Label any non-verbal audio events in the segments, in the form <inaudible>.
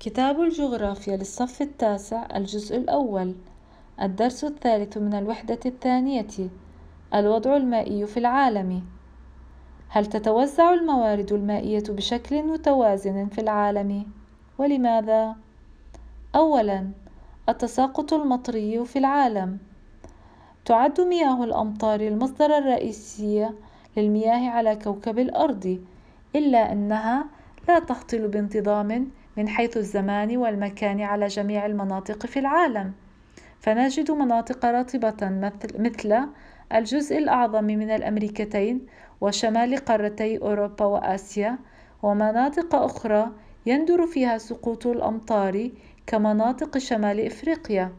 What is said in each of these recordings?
كتاب الجغرافيا للصف التاسع الجزء الأول الدرس الثالث من الوحدة الثانية الوضع المائي في العالم هل تتوزع الموارد المائية بشكل متوازن في العالم؟ ولماذا؟ أولاً التساقط المطري في العالم تعد مياه الأمطار المصدر الرئيسي للمياه على كوكب الأرض إلا أنها لا تهطل بانتظام من حيث الزمان والمكان على جميع المناطق في العالم فنجد مناطق رطبة مثل, الجزء الأعظم من الأمريكتين وشمال قارتي أوروبا وآسيا ومناطق أخرى يندر فيها سقوط الأمطار كمناطق شمال إفريقيا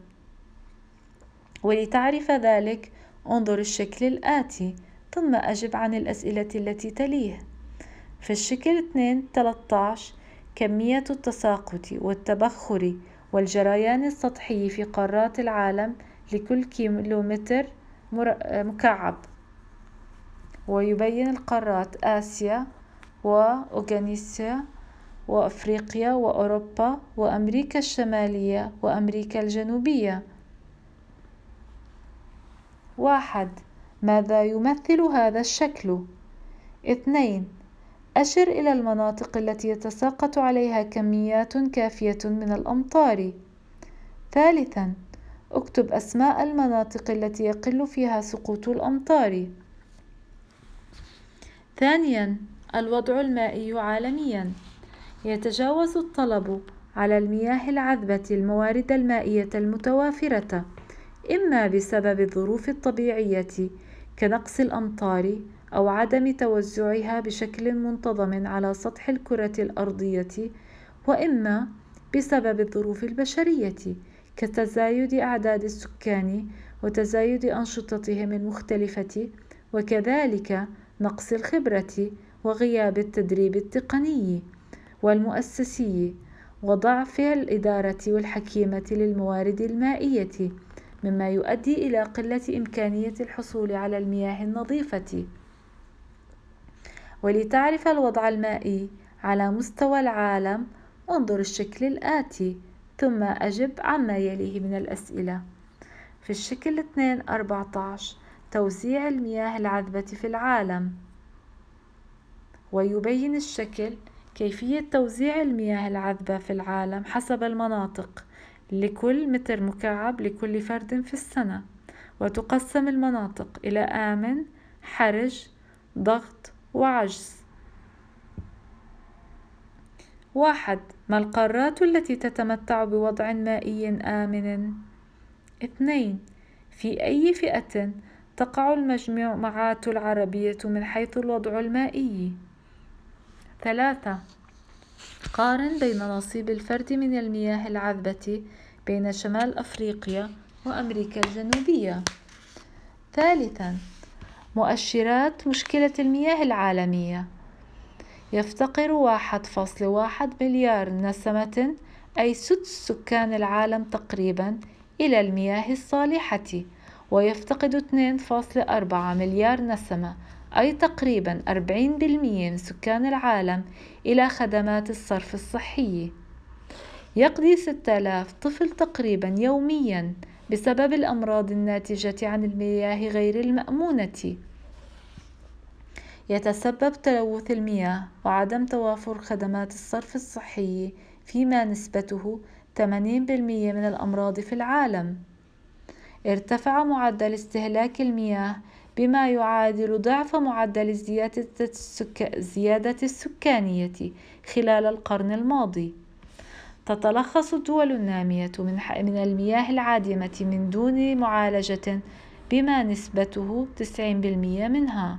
ولتعرف ذلك انظر الشكل الآتي ثم أجب عن الأسئلة التي تليه في الشكل 2 13 كمية التساقط والتبخر والجريان السطحي في قارات العالم لكل كيلومتر مكعب ويبين القارات آسيا وأوغانيسيا وأفريقيا وأوروبا وأمريكا الشمالية وأمريكا الجنوبية واحد ماذا يمثل هذا الشكل؟ اثنين أشر إلى المناطق التي يتساقط عليها كميات كافية من الأمطار. ثالثاً، اكتب أسماء المناطق التي يقل فيها سقوط الأمطار. ثانياً، الوضع المائي عالمياً يتجاوز الطلب على المياه العذبة الموارد المائية المتوافرة، إما بسبب الظروف الطبيعية كنقص الأمطار أو عدم توزعها بشكل منتظم على سطح الكرة الأرضية وإما بسبب الظروف البشرية كتزايد أعداد السكان وتزايد أنشطتهم المختلفة وكذلك نقص الخبرة وغياب التدريب التقني والمؤسسي وضعف الإدارة والحكيمة للموارد المائية مما يؤدي إلى قلة إمكانية الحصول على المياه النظيفة ولتعرف الوضع المائي على مستوى العالم انظر الشكل الآتي ثم أجب عما يليه من الأسئلة في الشكل 2 14 توزيع المياه العذبة في العالم ويبين الشكل كيفية توزيع المياه العذبة في العالم حسب المناطق لكل متر مكعب لكل فرد في السنة وتقسم المناطق إلى آمن حرج ضغط وعجز واحد ما القارات التي تتمتع بوضع مائي آمن اثنين في أي فئة تقع المجموعات العربية من حيث الوضع المائي ثلاثة قارن بين نصيب الفرد من المياه العذبة بين شمال أفريقيا وأمريكا الجنوبية ثالثا مؤشرات مشكلة المياه العالمية يفتقر 1.1 مليار نسمة أي سدس سكان العالم تقريبا إلى المياه الصالحة ويفتقد 2.4 مليار نسمة أي تقريبا 40% من سكان العالم إلى خدمات الصرف الصحي يقضي 6000 طفل تقريبا يوميا بسبب الأمراض الناتجة عن المياه غير المأمونة يتسبب تلوث المياه وعدم توافر خدمات الصرف الصحي فيما نسبته 80% من الأمراض في العالم ارتفع معدل استهلاك المياه بما يعادل ضعف معدل زيادة السكانية خلال القرن الماضي تتلخص الدول النامية من, من المياه العادمة من دون معالجة بما نسبته 90% منها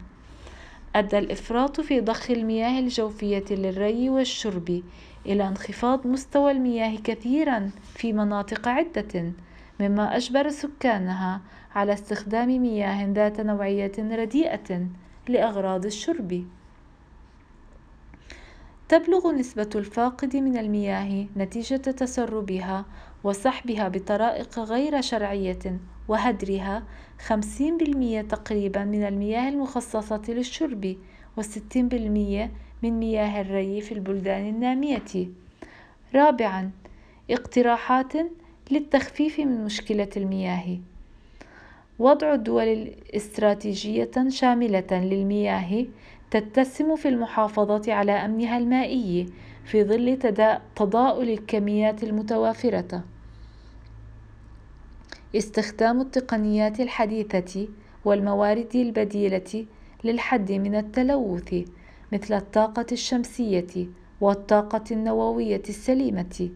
أدى الإفراط في ضخ المياه الجوفية للري والشرب إلى انخفاض مستوى المياه كثيرا في مناطق عدة مما أجبر سكانها على استخدام مياه ذات نوعية رديئة لأغراض الشرب تبلغ نسبة الفاقد من المياه نتيجة تسربها وسحبها بطرائق غير شرعية وهدرها 50% تقريبا من المياه المخصصة للشرب و60% من مياه الري في البلدان النامية رابعا اقتراحات للتخفيف من مشكلة المياه وضع دول استراتيجية شاملة للمياه تتسم في المحافظة على أمنها المائي في ظل تضاؤل الكميات المتوافرة استخدام التقنيات الحديثة والموارد البديلة للحد من التلوث مثل الطاقة الشمسية والطاقة النووية السليمة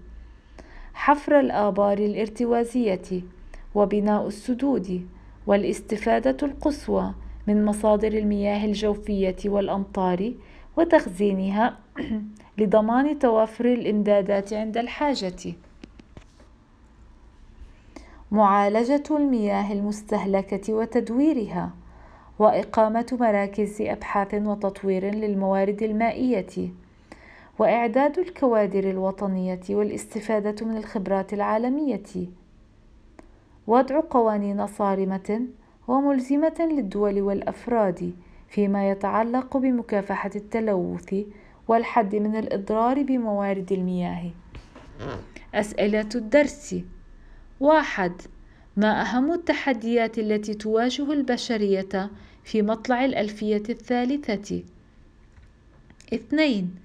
حفر الآبار الارتوازية وبناء السدود والاستفادة القصوى من مصادر المياه الجوفية والأمطار وتخزينها <clears throat> لضمان توافر الإمدادات عند الحاجة. معالجة المياه المستهلكة وتدويرها وإقامة مراكز أبحاث وتطوير للموارد المائية وإعداد الكوادر الوطنية والاستفادة من الخبرات العالمية وضع قوانين صارمة وملزمة للدول والأفراد فيما يتعلق بمكافحة التلوث والحد من الإضرار بموارد المياه أسئلة الدرس واحد ما أهم التحديات التي تواجه البشرية في مطلع الألفية الثالثة؟ اثنين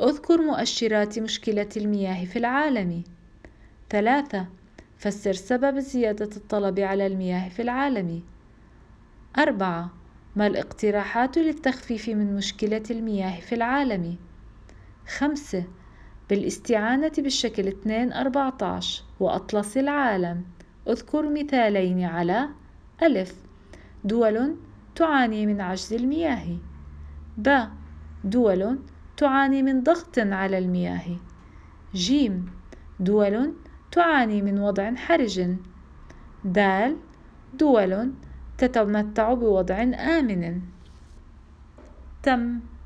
اذكر مؤشرات مشكلة المياه في العالم ثلاثة فسر سبب زيادة الطلب على المياه في العالم أربعة ما الاقتراحات للتخفيف من مشكلة المياه في العالم؟ خمسة بالاستعانة بالشكل 2.14 وأطلس العالم اذكر مثالين على ألف دول تعاني من عجز المياه ب دول تعاني من ضغط على المياه ج دول تعاني من وضع حرج د دول تتمتع بوضع آمن تم